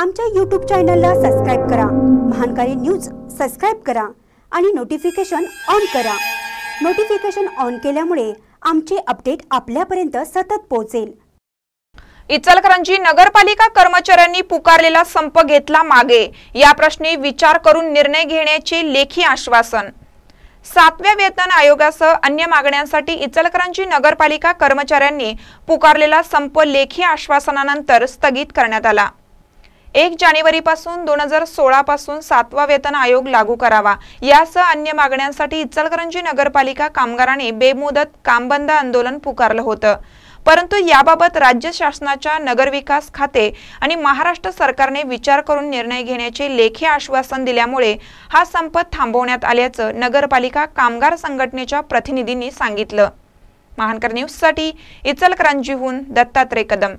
आमच्या यूट्यूब चॅनलला सबस्क्राईब करा महानकारी न्यूज सबस्क्राईब करा आणि नोटिफिकेशन ऑन करा नोटिफिकेशन ऑन केल्यामुळे आमचे अपडेट आपल्यापर्यंत सतत पोहोचेल इचलकरंजी नगरपालिका कर्मचाऱ्यांनी पुकारलेला संप घेतला मागे या प्रश्नी विचार करून निर्णय घेण्याचे लेखी आश्वासन सातव्या वेतन आयोगासह अन्य मागण्यांसाठी इचलकरंजी नगरपालिका कर्मचाऱ्यांनी पुकारलेला संप लेखी आश्वासनानंतर स्थगित करण्यात आला एक जानेवारीपासून दोन हजार सोळा पासून सातवा वेतन आयोग लागू करावा यासह अन्य मागण्यांसाठी इचलकरंजी नगरपालिका कामगारांनी बेमुदत कामबंद आंदोलन पुकारलं होतं परंतु याबाबत राज्य शासनाच्या नगरविकास खाते आणि महाराष्ट्र सरकारने विचार करून निर्णय घेण्याचे लेखी आश्वासन दिल्यामुळे हा संप थांबवण्यात आल्याचं नगरपालिका कामगार संघटनेच्या प्रतिनिधींनी सांगितलं महानकर न्यूजसाठी इचलकरंजीहून दत्तात्रय कदम